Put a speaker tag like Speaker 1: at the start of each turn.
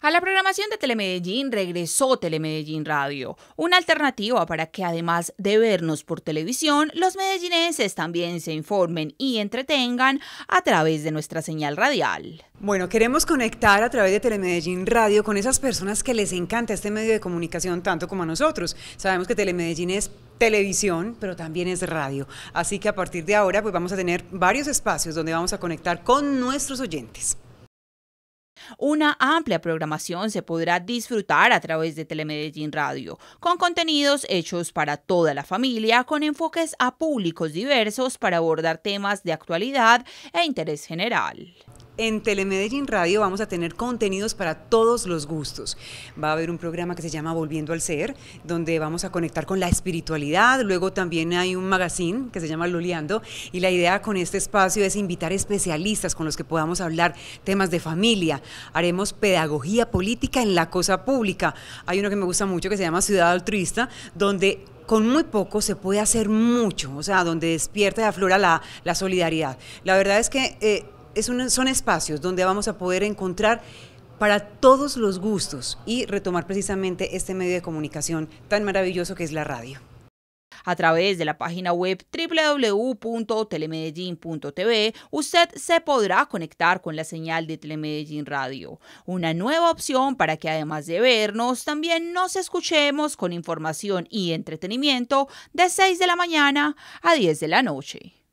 Speaker 1: A la programación de Telemedellín regresó Telemedellín Radio, una alternativa para que además de vernos por televisión, los medellinenses también se informen y entretengan a través de
Speaker 2: nuestra señal radial. Bueno, queremos conectar a través de Telemedellín Radio con esas personas que les encanta este medio de comunicación tanto como a nosotros. Sabemos que Telemedellín es televisión, pero también es radio. Así que a partir de ahora pues vamos a tener varios espacios donde vamos a conectar con nuestros oyentes. Una amplia programación se podrá
Speaker 1: disfrutar a través de Telemedellín Radio, con contenidos hechos para toda la familia, con enfoques a públicos diversos para abordar temas de actualidad e interés
Speaker 2: general. En Telemedellín Radio vamos a tener contenidos para todos los gustos. Va a haber un programa que se llama Volviendo al Ser, donde vamos a conectar con la espiritualidad. Luego también hay un magazine que se llama Luleando. Y la idea con este espacio es invitar especialistas con los que podamos hablar temas de familia. Haremos pedagogía política en la cosa pública. Hay uno que me gusta mucho que se llama Ciudad Altruista, donde con muy poco se puede hacer mucho, o sea, donde despierta y aflora la, solidaridad. La verdad es que eh, son espacios donde vamos a poder encontrar para todos los gustos y retomar precisamente este medio de comunicación tan maravilloso que es la radio. A través
Speaker 1: de la página web www.telemedellin.tv, usted se podrá conectar con la señal de Telemedellín Radio, una nueva opción para que además de vernos, también nos escuchemos con información y entretenimiento de 6 de la mañana a 10 de la noche.